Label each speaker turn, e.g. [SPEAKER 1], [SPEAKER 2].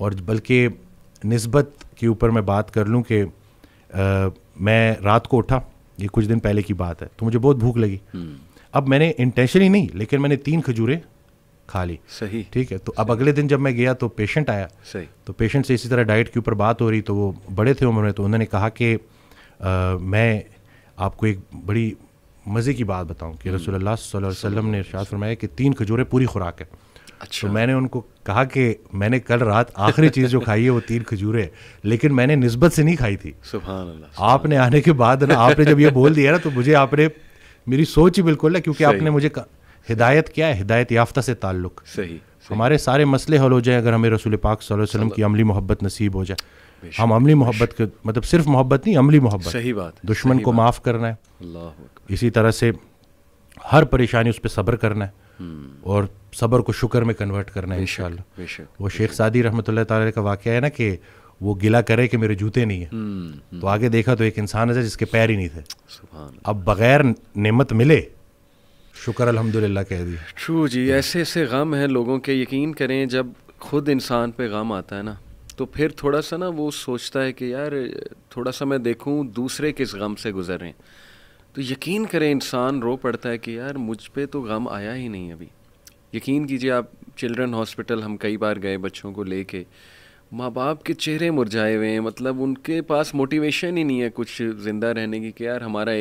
[SPEAKER 1] और बल्कि नस्बत के ऊपर मैं बात कर लूँ कि मैं रात को उठा ये कुछ दिन पहले की बात है तो मुझे बहुत भूख लगी हम्म। अब मैंने इंटेंशन ही नहीं लेकिन मैंने तीन खजूरें खा ली सही ठीक है तो अब अगले दिन जब मैं गया तो पेशेंट आया सही तो पेशेंट से इसी तरह डाइट के ऊपर बात हो रही तो वो बड़े थे उम्र में तो उन्होंने कहा कि मैं आपको एक बड़ी मज़े की बात बताऊं कि हम्म। रसोल्ला सल्लल्लाहु वसल्लम ने इरशाद फरमाया कि तीन खजूरें पूरी खुराक है अच्छा। तो मैंने उनको कहा कि मैंने कल रात आखिरी चीज़ जो खाई है वो तीन खजूरें लेकिन मैंने नस्बत से नहीं खाई थी सुबह आपने आने के बाद ना आपने जब ये बोल दिया ना तो मुझे आपने मेरी सोच ही बिल्कुल है क्योंकि आपने मुझे हिदायत क्या है हिदायत याफ्ता से ताल्लुक सही हमारे सारे मसले हल हो जाए अगर हमें रसूल पाक वसल्लम की अमली मोहब्बत नसीब हो जाए हम अमली मोहब्बत के मतलब सिर्फ मोहब्बत नहीं अमली मोहब्बत सही बात दुश्मन को माफ़ करना है इसी तरह से हर परेशानी उस पर सब्र करना है और सबर को शुक्र में कन्वर्ट करना है इंशाल्लाह वो शेख सादी रहमत का वाक्य है ना कि वो गिला करे कि मेरे जूते नहीं है हम्म, तो आगे देखा तो एक इंसान है जिसके पैर ही नहीं थे अब बगैर नेमत मिले शुक्र अल्हम्दुलिल्लाह कह दी
[SPEAKER 2] ट्रू जी ऐसे ऐसे गम हैं लोगों के यकीन करें जब खुद इंसान पे गम आता है ना तो फिर थोड़ा सा ना वो सोचता है कि यार थोड़ा सा मैं देखूं दूसरे किस गम से गुजर रहे हैं तो यकीन करें इंसान रो पड़ता है कि यार मुझ पर तो गम आया ही नहीं अभी यकीन कीजिए आप चिल्ड्रन हॉस्पिटल हम कई बार गए बच्चों को लेके माँ बाप के चेहरे मुरझाए हुए हैं मतलब उनके पास मोटिवेशन ही नहीं है कुछ ज़िंदा रहने की कि यार हमारा